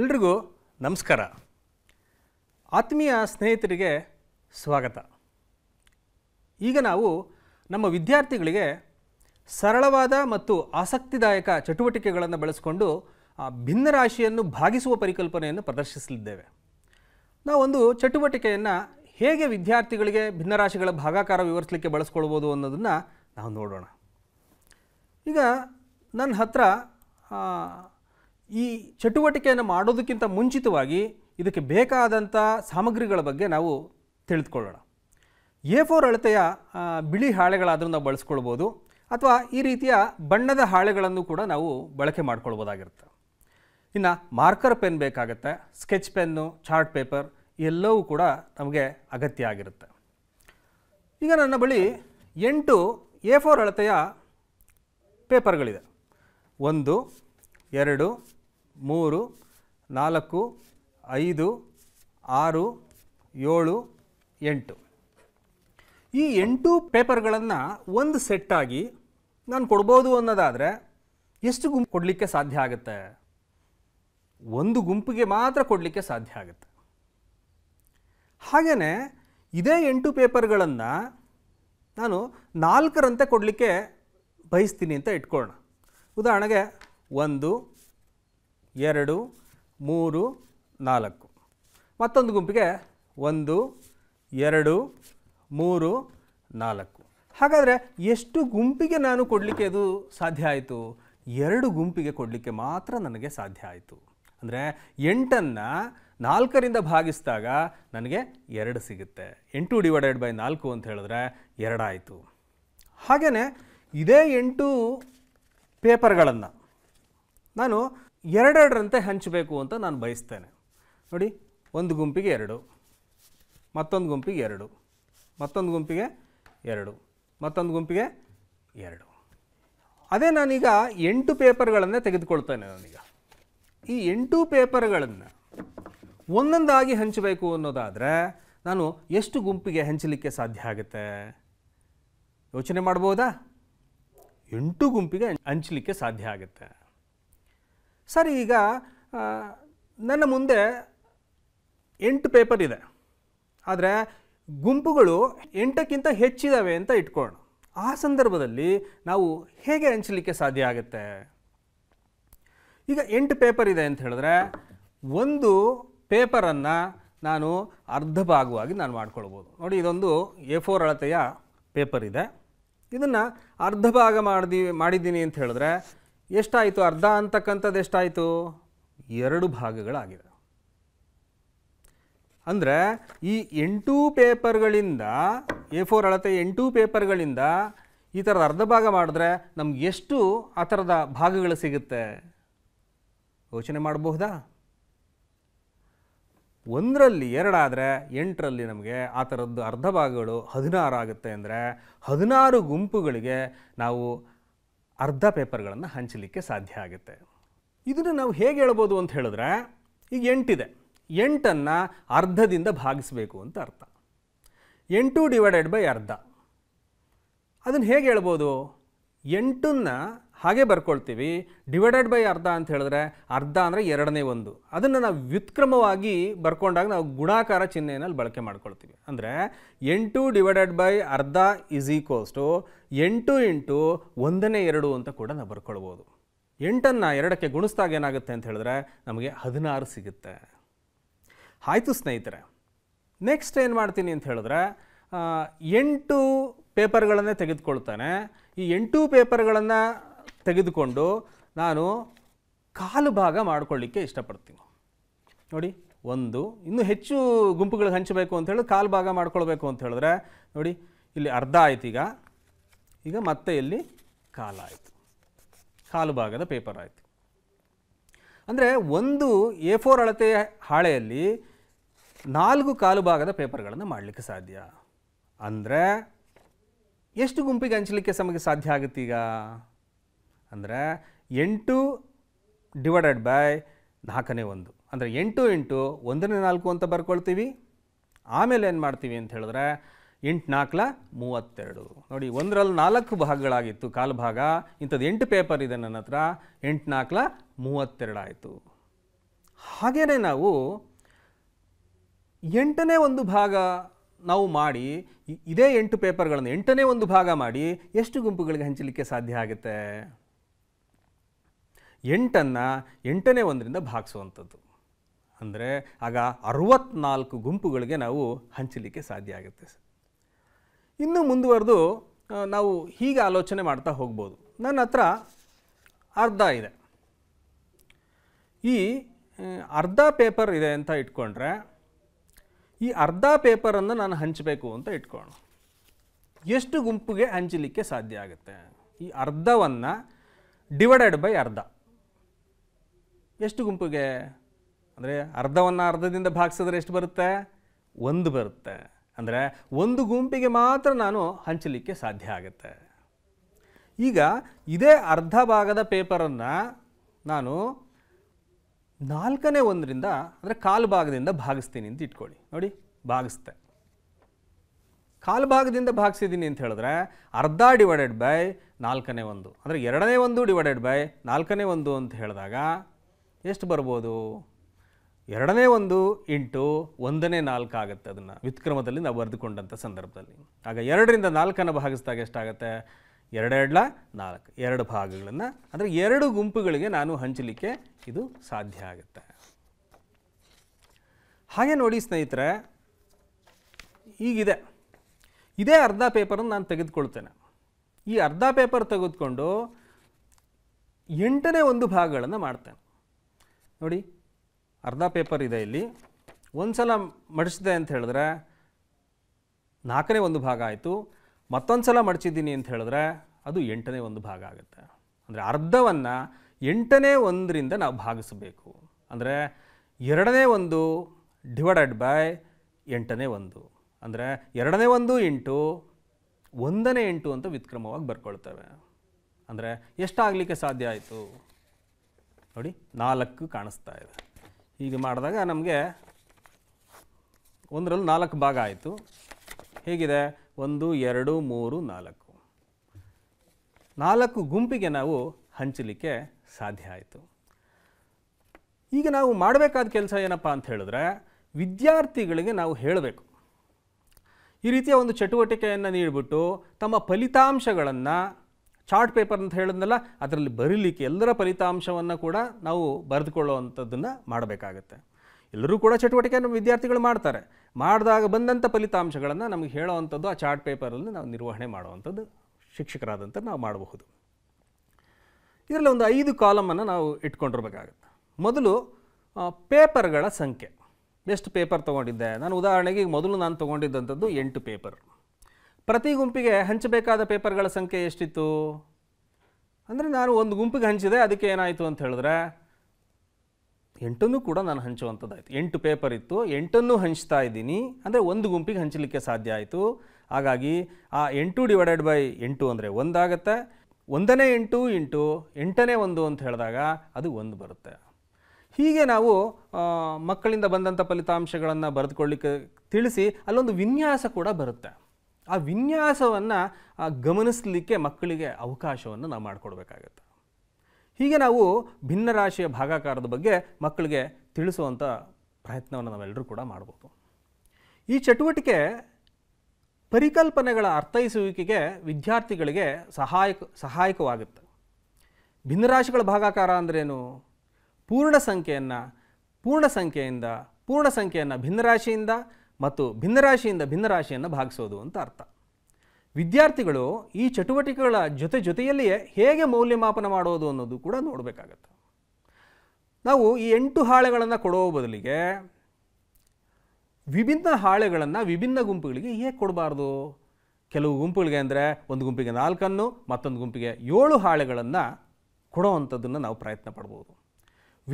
ಎಲ್ರಿಗೂ ನಮಸ್ಕಾರ ಆತ್ಮೀಯ ಸ್ನೇಹಿತರಿಗೆ ಸ್ವಾಗತ ಈಗ ನಾವು ನಮ್ಮ ವಿದ್ಯಾರ್ಥಿಗಳಿಗೆ ಸರಳವಾದ ಮತ್ತು ಆಸಕ್ತಿದಾಯಕ ಚಟುವಟಿಕೆಗಳನ್ನು ಬಳಸಿಕೊಂಡು ಭಿನ್ನರಾಶಿಯನ್ನು ಭಾಗಿಸುವ ಪರಿಕಲ್ಪನೆಯನ್ನು ಪ್ರದರ್ಶಿಸಲಿದ್ದೇವೆ ನಾವೊಂದು ಚಟುವಟಿಕೆಯನ್ನು ಹೇಗೆ ವಿದ್ಯಾರ್ಥಿಗಳಿಗೆ ಭಿನ್ನರಾಶಿಗಳ ಭಾಗಾಕಾರ ವಿವರಿಸಲಿಕ್ಕೆ ಬಳಸ್ಕೊಳ್ಬೋದು ಅನ್ನೋದನ್ನು ನಾವು ನೋಡೋಣ ಈಗ ನನ್ನ ಹತ್ರ ಈ ಚಟುವಟಿಕೆಯನ್ನು ಮಾಡೋದಕ್ಕಿಂತ ಮುಂಚಿತವಾಗಿ ಇದಕ್ಕೆ ಬೇಕಾದಂಥ ಸಾಮಗ್ರಿಗಳ ಬಗ್ಗೆ ನಾವು ತಿಳಿದುಕೊಳ್ಳೋಣ ಎ ಫೋರ್ ಅಳತೆಯ ಬಿಳಿ ಹಾಳೆಗಳಾದರೂ ನಾವು ಬಳಸ್ಕೊಳ್ಬೋದು ಅಥವಾ ಈ ರೀತಿಯ ಬಣ್ಣದ ಹಾಳೆಗಳನ್ನು ಕೂಡ ನಾವು ಬಳಕೆ ಮಾಡ್ಕೊಳ್ಬೋದಾಗಿರುತ್ತೆ ಇನ್ನು ಮಾರ್ಕರ್ ಪೆನ್ ಬೇಕಾಗುತ್ತೆ ಸ್ಕೆಚ್ ಪೆನ್ನು ಚಾರ್ಟ್ ಪೇಪರ್ ಎಲ್ಲವೂ ಕೂಡ ನಮಗೆ ಅಗತ್ಯ ಆಗಿರುತ್ತೆ ಈಗ ನನ್ನ ಬಳಿ ಎಂಟು ಎ ಫೋರ್ ಅಳತೆಯ ಪೇಪರ್ಗಳಿದೆ ಒಂದು ಎರಡು ಮೂರು ನಾಲ್ಕು ಐದು ಆರು ಏಳು ಎಂಟು ಈ ಎಂಟು ಪೇಪರ್ಗಳನ್ನು ಒಂದು ಸೆಟ್ಟಾಗಿ ನಾನು ಕೊಡ್ಬೋದು ಅನ್ನೋದಾದರೆ ಎಷ್ಟು ಗುಂಪು ಕೊಡಲಿಕ್ಕೆ ಸಾಧ್ಯ ಆಗುತ್ತೆ ಒಂದು ಗುಂಪಿಗೆ ಮಾತ್ರ ಕೊಡಲಿಕ್ಕೆ ಸಾಧ್ಯ ಆಗುತ್ತೆ ಹಾಗೆಯೇ ಇದೇ ಎಂಟು ಪೇಪರ್ಗಳನ್ನು ನಾನು ನಾಲ್ಕರಂತೆ ಕೊಡಲಿಕ್ಕೆ ಬಯಸ್ತೀನಿ ಅಂತ ಇಟ್ಕೊಳ್ಳೋಣ ಉದಾಹರಣೆಗೆ ಒಂದು ಎರಡು ಮೂರು ನಾಲ್ಕು ಮತ್ತೊಂದು ಗುಂಪಿಗೆ ಒಂದು ಎರಡು ಮೂರು ನಾಲ್ಕು ಹಾಗಾದರೆ ಎಷ್ಟು ಗುಂಪಿಗೆ ನಾನು ಕೊಡಲಿಕ್ಕೆ ಅದು ಸಾಧ್ಯ ಆಯಿತು ಎರಡು ಗುಂಪಿಗೆ ಕೊಡಲಿಕ್ಕೆ ಮಾತ್ರ ನನಗೆ ಸಾಧ್ಯ ಆಯಿತು ಅಂದರೆ ಎಂಟನ್ನು ನಾಲ್ಕರಿಂದ ಭಾಗಿಸಿದಾಗ ನನಗೆ ಎರಡು ಸಿಗುತ್ತೆ ಎಂಟು ಡಿವೈಡೆಡ್ ಬೈ ನಾಲ್ಕು ಅಂತ ಹೇಳಿದ್ರೆ ಎರಡಾಯಿತು ಹಾಗೆಯೇ ಇದೇ ಎಂಟು ಪೇಪರ್ಗಳನ್ನು ನಾನು ಎರಡೆರಡರಂತೆ ಹಂಚಬೇಕು ಅಂತ ನಾನು ಬಯಸ್ತೇನೆ ನೋಡಿ ಒಂದು ಗುಂಪಿಗೆ ಎರಡು ಮತ್ತೊಂದು ಗುಂಪಿಗೆ ಎರಡು ಮತ್ತೊಂದು ಗುಂಪಿಗೆ ಎರಡು ಮತ್ತೊಂದು ಗುಂಪಿಗೆ ಎರಡು ಅದೇ ನಾನೀಗ ಎಂಟು ಪೇಪರ್ಗಳನ್ನೇ ತೆಗೆದುಕೊಳ್ತೇನೆ ನಾನೀಗ ಈ ಎಂಟು ಪೇಪರ್ಗಳನ್ನು ಒಂದೊಂದಾಗಿ ಹಂಚಬೇಕು ಅನ್ನೋದಾದರೆ ನಾನು ಎಷ್ಟು ಗುಂಪಿಗೆ ಹಂಚಲಿಕ್ಕೆ ಸಾಧ್ಯ ಆಗುತ್ತೆ ಯೋಚನೆ ಮಾಡ್ಬೋದಾ ಎಂಟು ಗುಂಪಿಗೆ ಹಂಚಲಿಕ್ಕೆ ಸಾಧ್ಯ ಆಗುತ್ತೆ ಸರಿ ಈಗ ನನ್ನ ಮುಂದೆ ಎಂಟು ಪೇಪರ್ ಇದೆ ಆದರೆ ಗುಂಪುಗಳು ಎಂಟಕ್ಕಿಂತ ಹೆಚ್ಚಿದ್ದಾವೆ ಅಂತ ಇಟ್ಕೊಳ್ಳೋಣ ಆ ಸಂದರ್ಭದಲ್ಲಿ ನಾವು ಹೇಗೆ ಹಂಚಲಿಕ್ಕೆ ಸಾಧ್ಯ ಆಗುತ್ತೆ ಈಗ ಎಂಟು ಪೇಪರ್ ಇದೆ ಅಂತ ಹೇಳಿದ್ರೆ ಒಂದು ಪೇಪರನ್ನು ನಾನು ಅರ್ಧ ಭಾಗವಾಗಿ ನಾನು ಮಾಡ್ಕೊಳ್ಬೋದು ನೋಡಿ ಇದೊಂದು ಎ ಫೋರ್ ಅಳತೆಯ ಪೇಪರ್ ಇದೆ ಇದನ್ನು ಅರ್ಧ ಭಾಗ ಮಾಡಿದಿ ಮಾಡಿದ್ದೀನಿ ಅಂತ ಹೇಳಿದ್ರೆ ಎಷ್ಟಾಯಿತು ಅರ್ಧ ಅಂತಕ್ಕಂಥದ್ದು ಎಷ್ಟಾಯಿತು ಎರಡು ಭಾಗಗಳಾಗಿದೆ ಅಂದರೆ ಈ ಎಂಟು ಪೇಪರ್ಗಳಿಂದ ಎ ಫೋರ್ ಅಳತೆ ಎಂಟು ಪೇಪರ್ಗಳಿಂದ ಈ ಥರದ ಅರ್ಧ ಭಾಗ ಮಾಡಿದ್ರೆ ನಮ್ಗೆ ಎಷ್ಟು ಆ ಥರದ ಭಾಗಗಳು ಸಿಗುತ್ತೆ ಯೋಚನೆ ಮಾಡಬಹುದಾ ಒಂದರಲ್ಲಿ ಎರಡಾದರೆ ಎಂಟರಲ್ಲಿ ನಮಗೆ ಆ ಥರದ್ದು ಅರ್ಧ ಭಾಗಗಳು ಹದಿನಾರು ಆಗುತ್ತೆ ಅಂದರೆ ಹದಿನಾರು ಗುಂಪುಗಳಿಗೆ ನಾವು ಅರ್ಧ ಪೇಪರ್ಗಳನ್ನು ಹಂಚಲಿಕ್ಕೆ ಸಾಧ್ಯ ಆಗುತ್ತೆ ಇದನ್ನು ನಾವು ಹೇಗೆ ಹೇಳ್ಬೋದು ಅಂತ ಹೇಳಿದ್ರೆ ಈಗ ಎಂಟಿದೆ ಎಂಟನ್ನು ಅರ್ಧದಿಂದ ಭಾಗಿಸಬೇಕು ಅಂತ ಅರ್ಥ ಎಂಟು ಡಿವೈಡೆಡ್ ಬೈ ಅರ್ಧ ಅದನ್ನು ಹೇಗೆ ಹೇಳ್ಬೋದು ಎಂಟನ್ನು ಹಾಗೆ ಬರ್ಕೊಳ್ತೀವಿ ಡಿವೈಡೆಡ್ ಬೈ ಅರ್ಧ ಅಂತ ಹೇಳಿದ್ರೆ ಅರ್ಧ ಅಂದರೆ ಎರಡನೇ ಒಂದು ಅದನ್ನು ನಾವು ವ್ಯುತ್ಕ್ರಮವಾಗಿ ಬರ್ಕೊಂಡಾಗ ನಾವು ಗುಣಾಕಾರ ಚಿಹ್ನೆಯಲ್ಲಿ ಬಳಕೆ ಮಾಡ್ಕೊಳ್ತೀವಿ ಅಂದರೆ ಎಂಟು ಡಿವೈಡೆಡ್ ಬೈ ಅರ್ಧ ಈಸ್ ಈಕ್ವಲ್ಸ್ ಟು ಎಂಟು ಇಂಟು ಒಂದನೇ ಎರಡು ಅಂತ ಕೂಡ ನಾವು ಬರ್ಕೊಳ್ಬೋದು ಎಂಟನ್ನು ಎರಡಕ್ಕೆ ಗುಣಿಸ್ದಾಗ ಏನಾಗುತ್ತೆ ಅಂತ ಹೇಳಿದ್ರೆ ನಮಗೆ ಹದಿನಾರು ಸಿಗುತ್ತೆ ಆಯಿತು ಸ್ನೇಹಿತರೆ ನೆಕ್ಸ್ಟ್ ಏನು ಮಾಡ್ತೀನಿ ಅಂತ ಹೇಳಿದ್ರೆ ಎಂಟು ಪೇಪರ್ಗಳನ್ನೇ ತೆಗೆದುಕೊಳ್ತಾನೆ ಈ ಎಂಟು ಪೇಪರ್ಗಳನ್ನು ತೆಗೆದುಕೊಂಡು ನಾನು ಕಾಲು ಭಾಗ ಮಾಡಿಕೊಳ್ಳಿಕ್ಕೆ ಇಷ್ಟಪಡ್ತೀನಿ ನೋಡಿ ಒಂದು ಇನ್ನೂ ಹೆಚ್ಚು ಗುಂಪುಗಳಿಗೆ ಹಂಚಬೇಕು ಅಂತ ಹೇಳಿದ್ರೆ ಕಾಲು ಭಾಗ ಮಾಡ್ಕೊಳ್ಬೇಕು ಅಂತ ಹೇಳಿದ್ರೆ ನೋಡಿ ಇಲ್ಲಿ ಅರ್ಧ ಆಯ್ತು ಈಗ ಈಗ ಮತ್ತೆ ಇಲ್ಲಿ ಕಾಲಾಯಿತು ಆಯಿತು ಕಾಲು ಭಾಗದ ಪೇಪರ್ ಆಯಿತು ಅಂದರೆ ಒಂದು ಎ ಫೋರ್ ಅಳತೆ ಹಾಳೆಯಲ್ಲಿ ನಾಲ್ಕು ಕಾಲು ಭಾಗದ ಪೇಪರ್ಗಳನ್ನು ಮಾಡಲಿಕ್ಕೆ ಸಾಧ್ಯ ಅಂದರೆ ಎಷ್ಟು ಗುಂಪಿಗೆ ಹಂಚಲಿಕ್ಕೆ ಸಮಗೆ ಸಾಧ್ಯ ಆಗುತ್ತೀಗ ಅಂದರೆ ಎಂಟು ಡಿವೈಡೆಡ್ ಬೈ ನಾಲ್ಕನೇ ಒಂದು ಅಂದರೆ ಎಂಟು ಎಂಟು ಒಂದನೇ ನಾಲ್ಕು ಅಂತ ಬರ್ಕೊಳ್ತೀವಿ ಆಮೇಲೆ ಏನು ಮಾಡ್ತೀವಿ ಅಂತ ಹೇಳಿದ್ರೆ ಎಂಟು ನಾಲ್ಕಲ ಮೂವತ್ತೆರಡು ನೋಡಿ ಒಂದರಲ್ಲಿ ನಾಲ್ಕು ಭಾಗಗಳಾಗಿತ್ತು ಕಾಲು ಭಾಗ ಇಂಥದ್ದು ಎಂಟು ಪೇಪರ್ ಇದೆ ನನ್ನ ಹತ್ರ ಎಂಟು ನಾಲ್ಕಲ ಮೂವತ್ತೆರಡು ಆಯಿತು ಹಾಗೆಯೇ ನಾವು ಎಂಟನೇ ಒಂದು ಭಾಗ ನಾವು ಮಾಡಿ ಇದೇ ಎಂಟು ಪೇಪರ್ಗಳನ್ನು ಎಂಟನೇ ಒಂದು ಭಾಗ ಮಾಡಿ ಎಷ್ಟು ಗುಂಪುಗಳಿಗೆ ಹಂಚಲಿಕ್ಕೆ ಸಾಧ್ಯ ಆಗುತ್ತೆ ಎಂಟನ್ನು ಎಂಟನೇ ಒಂದರಿಂದ ಭಾಗಿಸುವಂಥದ್ದು ಅಂದರೆ ಆಗ ಅರುವತ್ನಾಲ್ಕು ಗುಂಪುಗಳಿಗೆ ನಾವು ಹಂಚಲಿಕ್ಕೆ ಸಾಧ್ಯ ಆಗುತ್ತೆ ಇನ್ನೂ ಮುಂದುವರೆದು ನಾವು ಹೀಗೆ ಆಲೋಚನೆ ಮಾಡ್ತಾ ಹೋಗ್ಬೋದು ನನ್ನ ಹತ್ರ ಅರ್ಧ ಇದೆ ಈ ಅರ್ಧ ಪೇಪರ್ ಇದೆ ಅಂತ ಇಟ್ಕೊಂಡ್ರೆ ಈ ಅರ್ಧ ಪೇಪರನ್ನು ನಾನು ಹಂಚಬೇಕು ಅಂತ ಇಟ್ಕೊಂಡು ಎಷ್ಟು ಗುಂಪಿಗೆ ಹಂಚಲಿಕ್ಕೆ ಸಾಧ್ಯ ಆಗುತ್ತೆ ಈ ಅರ್ಧವನ್ನು ಡಿವೈಡೆಡ್ ಬೈ ಅರ್ಧ ಎಷ್ಟು ಗುಂಪಿಗೆ ಅಂದರೆ ಅರ್ಧವನ್ನು ಅರ್ಧದಿಂದ ಭಾಗಿಸಿದ್ರೆ ಎಷ್ಟು ಬರುತ್ತೆ ಒಂದು ಬರುತ್ತೆ ಅಂದರೆ ಒಂದು ಗುಂಪಿಗೆ ಮಾತ್ರ ನಾನು ಹಂಚಲಿಕ್ಕೆ ಸಾಧ್ಯ ಆಗುತ್ತೆ ಈಗ ಇದೇ ಅರ್ಧ ಭಾಗದ ಪೇಪರನ್ನು ನಾನು ನಾಲ್ಕನೇ ಒಂದರಿಂದ ಅಂದರೆ ಕಾಲು ಭಾಗದಿಂದ ಭಾಗಿಸ್ತೀನಿ ಅಂತ ಇಟ್ಕೊಳ್ಳಿ ನೋಡಿ ಭಾಗಿಸ್ತೆ ಕಾಲು ಭಾಗದಿಂದ ಭಾಗಿಸಿದ್ದೀನಿ ಅಂತ ಹೇಳಿದ್ರೆ ಅರ್ಧ ಡಿವೈಡೆಡ್ ಬೈ ನಾಲ್ಕನೇ ಒಂದು ಅಂದರೆ ಎರಡನೇ ಒಂದು ಡಿವೈಡೆಡ್ ಬೈ ನಾಲ್ಕನೇ ಒಂದು ಅಂತ ಹೇಳಿದಾಗ ಎಷ್ಟು ಬರ್ಬೋದು ಎರಡನೇ ಒಂದು ಇಂಟು ಒಂದನೇ ನಾಲ್ಕು ಆಗುತ್ತೆ ಅದನ್ನು ವ್ಯುತ್ಕ್ರಮದಲ್ಲಿ ನಾವು ಬರೆದುಕೊಂಡಂಥ ಸಂದರ್ಭದಲ್ಲಿ ಆಗ ಎರಡರಿಂದ ನಾಲ್ಕನ್ನು ಭಾಗಿಸಿದಾಗ ಎಷ್ಟಾಗುತ್ತೆ ಎರಡೆರಡ್ಲ ನಾಲ್ಕು ಎರಡು ಭಾಗಗಳನ್ನು ಅಂದರೆ ಎರಡು ಗುಂಪುಗಳಿಗೆ ನಾನು ಹಂಚಲಿಕ್ಕೆ ಇದು ಸಾಧ್ಯ ಆಗುತ್ತೆ ಹಾಗೆ ನೋಡಿ ಸ್ನೇಹಿತರೆ ಈಗಿದೆ ಇದೇ ಅರ್ಧ ಪೇಪರನ್ನು ನಾನು ತೆಗೆದುಕೊಳ್ತೇನೆ ಈ ಅರ್ಧ ಪೇಪರ್ ತೆಗೆದುಕೊಂಡು ಎಂಟನೇ ಒಂದು ಭಾಗಗಳನ್ನು ಮಾಡ್ತೇನೆ ನೋಡಿ ಅರ್ಧ ಪೇಪರ್ ಇದೆ ಇಲ್ಲಿ ಒಂದು ಸಲ ಮಡಿಸಿದೆ ಅಂತ ಹೇಳಿದ್ರೆ ನಾಲ್ಕನೇ ಒಂದು ಭಾಗ ಆಯಿತು ಮತ್ತೊಂದು ಸಲ ಮಡಿಸಿದ್ದೀನಿ ಅಂತ ಹೇಳಿದ್ರೆ ಅದು ಎಂಟನೇ ಒಂದು ಭಾಗ ಆಗುತ್ತೆ ಅಂದರೆ ಅರ್ಧವನ್ನು ಎಂಟನೇ ಒಂದರಿಂದ ನಾವು ಭಾಗಿಸಬೇಕು ಅಂದರೆ ಎರಡನೇ ಒಂದು ಡಿವೈಡೆಡ್ ಬೈ ಎಂಟನೇ ಒಂದು ಅಂದರೆ ಎರಡನೇ ಒಂದು ಎಂಟು ಒಂದನೇ ಎಂಟು ಅಂತ ವಿಕ್ರಮವಾಗಿ ಬರ್ಕೊಳ್ತೇವೆ ಅಂದರೆ ಎಷ್ಟಾಗಲಿಕ್ಕೆ ಸಾಧ್ಯ ಆಯಿತು ನೋಡಿ ನಾಲ್ಕು ಕಾಣಿಸ್ತಾ ಇದೆ ಹೀಗೆ ಮಾಡಿದಾಗ ನಮಗೆ ಒಂದರಲ್ಲಿ ನಾಲ್ಕು ಭಾಗ ಆಯಿತು ಹೇಗಿದೆ ಒಂದು ಎರಡು ಮೂರು ನಾಲ್ಕು ನಾಲ್ಕು ಗುಂಪಿಗೆ ನಾವು ಹಂಚಲಿಕ್ಕೆ ಸಾಧ್ಯ ಆಯಿತು ಈಗ ನಾವು ಮಾಡಬೇಕಾದ ಕೆಲಸ ಏನಪ್ಪ ಅಂತ ಹೇಳಿದ್ರೆ ವಿದ್ಯಾರ್ಥಿಗಳಿಗೆ ನಾವು ಹೇಳಬೇಕು ಈ ರೀತಿಯ ಒಂದು ಚಟುವಟಿಕೆಯನ್ನು ನೀಡಿಬಿಟ್ಟು ತಮ್ಮ ಫಲಿತಾಂಶಗಳನ್ನು ಚಾರ್ಟ್ ಪೇಪರ್ ಅಂತ ಹೇಳಿದ್ನಲ್ಲ ಅದರಲ್ಲಿ ಬರೀಲಿಕ್ಕೆ ಎಲ್ಲರ ಫಲಿತಾಂಶವನ್ನು ಕೂಡ ನಾವು ಬರೆದುಕೊಳ್ಳುವಂಥದ್ದನ್ನು ಮಾಡಬೇಕಾಗತ್ತೆ ಎಲ್ಲರೂ ಕೂಡ ಚಟುವಟಿಕೆಯನ್ನು ವಿದ್ಯಾರ್ಥಿಗಳು ಮಾಡ್ತಾರೆ ಮಾಡಿದಾಗ ಬಂದಂಥ ಫಲಿತಾಂಶಗಳನ್ನು ನಮಗೆ ಹೇಳೋವಂಥದ್ದು ಆ ಚಾರ್ಟ್ ಪೇಪರಲ್ಲಿ ನಾವು ನಿರ್ವಹಣೆ ಮಾಡುವಂಥದ್ದು ಶಿಕ್ಷಕರಾದಂಥ ನಾವು ಮಾಡಬಹುದು ಇದರಲ್ಲಿ ಒಂದು ಐದು ಕಾಲಮನ್ನು ನಾವು ಇಟ್ಕೊಂಡಿರ್ಬೇಕಾಗತ್ತೆ ಮೊದಲು ಪೇಪರ್ಗಳ ಸಂಖ್ಯೆ ಎಷ್ಟು ಪೇಪರ್ ತೊಗೊಂಡಿದ್ದೆ ನಾನು ಉದಾಹರಣೆಗೆ ಮೊದಲು ನಾನು ತೊಗೊಂಡಿದ್ದಂಥದ್ದು ಎಂಟು ಪೇಪರ್ ಪ್ರತಿ ಗುಂಪಿಗೆ ಹಂಚಬೇಕಾದ ಪೇಪರ್ಗಳ ಸಂಖ್ಯೆ ಎಷ್ಟಿತ್ತು ಅಂದರೆ ನಾನು ಒಂದು ಗುಂಪಿಗೆ ಹಂಚಿದೆ ಅದಕ್ಕೆ ಏನಾಯಿತು ಅಂತ ಹೇಳಿದ್ರೆ ಎಂಟನ್ನು ಕೂಡ ನಾನು ಹಂಚುವಂಥದ್ದಾಯಿತು ಎಂಟು ಪೇಪರ್ ಇತ್ತು ಎಂಟನ್ನು ಹಂಚ್ತಾ ಇದ್ದೀನಿ ಅಂದರೆ ಒಂದು ಗುಂಪಿಗೆ ಹಂಚಲಿಕ್ಕೆ ಸಾಧ್ಯ ಆಯಿತು ಹಾಗಾಗಿ ಆ ಎಂಟು ಡಿವೈಡೆಡ್ ಬೈ ಎಂಟು ಅಂದರೆ ಒಂದಾಗತ್ತೆ ಒಂದನೇ ಎಂಟು ಇಂಟು ಎಂಟನೇ ಒಂದು ಅಂತ ಹೇಳಿದಾಗ ಅದು ಒಂದು ಬರುತ್ತೆ ಹೀಗೆ ನಾವು ಮಕ್ಕಳಿಂದ ಬಂದಂಥ ಫಲಿತಾಂಶಗಳನ್ನು ಬರೆದುಕೊಳ್ಳಿಕ್ಕೆ ತಿಳಿಸಿ ಅಲ್ಲೊಂದು ವಿನ್ಯಾಸ ಕೂಡ ಬರುತ್ತೆ ಆ ವಿನ್ಯಾಸವನ್ನು ಗಮನಿಸಲಿಕ್ಕೆ ಮಕ್ಕಳಿಗೆ ಅವಕಾಶವನ್ನು ನಾವು ಮಾಡಿಕೊಡ್ಬೇಕಾಗತ್ತೆ ಹೀಗೆ ನಾವು ಭಿನ್ನರಾಶಿಯ ಭಾಗಾಕಾರದ ಬಗ್ಗೆ ಮಕ್ಕಳಿಗೆ ತಿಳಿಸುವಂಥ ಪ್ರಯತ್ನವನ್ನು ನಾವೆಲ್ಲರೂ ಕೂಡ ಮಾಡ್ಬೋದು ಈ ಚಟುವಟಿಕೆ ಪರಿಕಲ್ಪನೆಗಳ ಅರ್ಥೈಸುವಿಕೆಗೆ ವಿದ್ಯಾರ್ಥಿಗಳಿಗೆ ಸಹಾಯಕ ಸಹಾಯಕವಾಗುತ್ತೆ ಭಿನ್ನರಾಶಿಗಳ ಭಾಗಾಕಾರ ಅಂದ್ರೇನು ಪೂರ್ಣ ಸಂಖ್ಯೆಯನ್ನು ಪೂರ್ಣ ಸಂಖ್ಯೆಯಿಂದ ಪೂರ್ಣ ಸಂಖ್ಯೆಯನ್ನು ಭಿನ್ನರಾಶಿಯಿಂದ ಮತ್ತು ಭಿನ್ನರಾಶಿಯಿಂದ ಭಿನ್ನರಾಶಿಯನ್ನು ಭಾಗಿಸೋದು ಅಂತ ಅರ್ಥ ವಿದ್ಯಾರ್ಥಿಗಳು ಈ ಚಟುವಟಿಕೆಗಳ ಜೊತೆ ಜೊತೆಯಲ್ಲಿಯೇ ಹೇಗೆ ಮೌಲ್ಯಮಾಪನ ಮಾಡೋದು ಅನ್ನೋದು ಕೂಡ ನೋಡಬೇಕಾಗತ್ತೆ ನಾವು ಈ ಎಂಟು ಹಾಳೆಗಳನ್ನು ಕೊಡೋ ಬದಲಿಗೆ ವಿಭಿನ್ನ ಹಾಳೆಗಳನ್ನು ವಿಭಿನ್ನ ಗುಂಪುಗಳಿಗೆ ಹೇಗೆ ಕೊಡಬಾರ್ದು ಕೆಲವು ಗುಂಪುಗಳಿಗೆ ಅಂದರೆ ಒಂದು ಗುಂಪಿಗೆ ನಾಲ್ಕನ್ನು ಮತ್ತೊಂದು ಗುಂಪಿಗೆ ಏಳು ಹಾಳೆಗಳನ್ನು ಕೊಡೋ ಅಂಥದ್ದನ್ನು ನಾವು ಪ್ರಯತ್ನ ಪಡ್ಬೋದು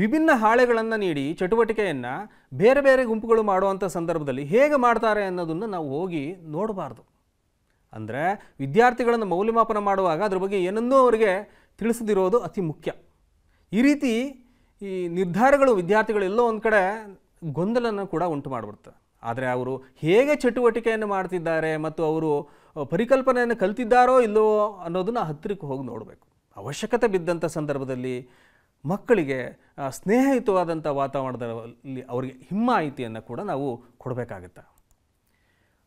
ವಿಭಿನ್ನ ಹಾಳೆಗಳನ್ನು ನೀಡಿ ಚಟುವಟಿಕೆಯನ್ನು ಬೇರೆ ಬೇರೆ ಗುಂಪುಗಳು ಮಾಡುವಂಥ ಸಂದರ್ಭದಲ್ಲಿ ಹೇಗೆ ಮಾಡ್ತಾರೆ ಅನ್ನೋದನ್ನು ನಾವು ಹೋಗಿ ನೋಡಬಾರ್ದು ಅಂದರೆ ವಿದ್ಯಾರ್ಥಿಗಳನ್ನು ಮೌಲ್ಯಮಾಪನ ಮಾಡುವಾಗ ಅದ್ರ ಬಗ್ಗೆ ಏನನ್ನೂ ಅವರಿಗೆ ತಿಳಿಸದಿರೋದು ಅತಿ ಮುಖ್ಯ ಈ ರೀತಿ ಈ ನಿರ್ಧಾರಗಳು ಎಲ್ಲೋ ಒಂದು ಕಡೆ ಗೊಂದಲನ ಕೂಡ ಉಂಟು ಮಾಡಿಬಿಡ್ತವೆ ಆದರೆ ಅವರು ಹೇಗೆ ಚಟುವಟಿಕೆಯನ್ನು ಮಾಡ್ತಿದ್ದಾರೆ ಮತ್ತು ಅವರು ಪರಿಕಲ್ಪನೆಯನ್ನು ಕಲ್ತಿದ್ದಾರೋ ಇಲ್ಲವೋ ಅನ್ನೋದನ್ನು ಹತ್ತಿರಕ್ಕೆ ಹೋಗಿ ನೋಡಬೇಕು ಅವಶ್ಯಕತೆ ಬಿದ್ದಂಥ ಸಂದರ್ಭದಲ್ಲಿ ಮಕ್ಕಳಿಗೆ ಸ್ನೇಹಯುತವಾದಂಥ ವಾತಾವರಣದಲ್ಲಿ ಅವರಿಗೆ ಹಿಮ್ಮಾಯಿತಿಯನ್ನು ಕೂಡ ನಾವು ಕೊಡಬೇಕಾಗತ್ತೆ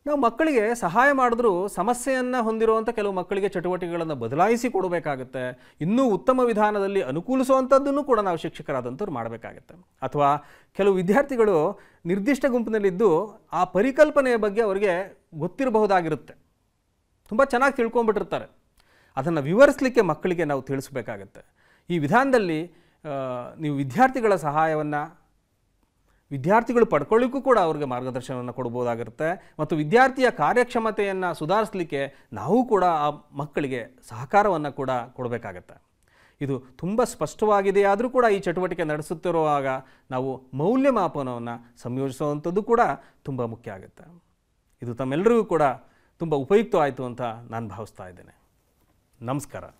ನಾವು ಮಕ್ಕಳಿಗೆ ಸಹಾಯ ಮಾಡಿದ್ರೂ ಸಮಸ್ಯೆಯನ್ನು ಹೊಂದಿರುವಂಥ ಕೆಲವು ಮಕ್ಕಳಿಗೆ ಚಟುವಟಿಕೆಗಳನ್ನು ಬದಲಾಯಿಸಿ ಕೊಡಬೇಕಾಗತ್ತೆ ಇನ್ನೂ ಉತ್ತಮ ವಿಧಾನದಲ್ಲಿ ಅನುಕೂಲಿಸುವಂಥದ್ದನ್ನು ಕೂಡ ನಾವು ಶಿಕ್ಷಕರಾದಂಥವ್ರು ಮಾಡಬೇಕಾಗತ್ತೆ ಅಥವಾ ಕೆಲವು ವಿದ್ಯಾರ್ಥಿಗಳು ನಿರ್ದಿಷ್ಟ ಗುಂಪಿನಲ್ಲಿದ್ದು ಆ ಪರಿಕಲ್ಪನೆಯ ಬಗ್ಗೆ ಅವರಿಗೆ ಗೊತ್ತಿರಬಹುದಾಗಿರುತ್ತೆ ತುಂಬ ಚೆನ್ನಾಗಿ ತಿಳ್ಕೊಂಬಿಟ್ಟಿರ್ತಾರೆ ಅದನ್ನು ವಿವರಿಸಲಿಕ್ಕೆ ಮಕ್ಕಳಿಗೆ ನಾವು ತಿಳಿಸ್ಬೇಕಾಗತ್ತೆ ಈ ವಿಧಾನದಲ್ಲಿ ನೀವು ವಿದ್ಯಾರ್ಥಿಗಳ ಸಹಾಯವನ್ನು ವಿದ್ಯಾರ್ಥಿಗಳು ಪಡ್ಕೊಳ್ಳಿಕ್ಕೂ ಕೂಡ ಅವ್ರಿಗೆ ಮಾರ್ಗದರ್ಶನವನ್ನು ಕೊಡ್ಬೋದಾಗಿರುತ್ತೆ ಮತ್ತು ವಿದ್ಯಾರ್ಥಿಯ ಕಾರ್ಯಕ್ಷಮತೆಯನ್ನು ಸುಧಾರಿಸಲಿಕ್ಕೆ ನಾವು ಕೂಡ ಆ ಮಕ್ಕಳಿಗೆ ಸಹಕಾರವನ್ನು ಕೂಡ ಕೊಡಬೇಕಾಗತ್ತೆ ಇದು ತುಂಬ ಸ್ಪಷ್ಟವಾಗಿದೆ ಆದರೂ ಕೂಡ ಈ ಚಟುವಟಿಕೆ ನಡೆಸುತ್ತಿರುವಾಗ ನಾವು ಮೌಲ್ಯಮಾಪನವನ್ನು ಸಂಯೋಜಿಸುವಂಥದ್ದು ಕೂಡ ತುಂಬ ಮುಖ್ಯ ಆಗುತ್ತೆ ಇದು ತಮ್ಮೆಲ್ಲರಿಗೂ ಕೂಡ ತುಂಬ ಉಪಯುಕ್ತ ಅಂತ ನಾನು ಭಾವಿಸ್ತಾ ಇದ್ದೇನೆ ನಮಸ್ಕಾರ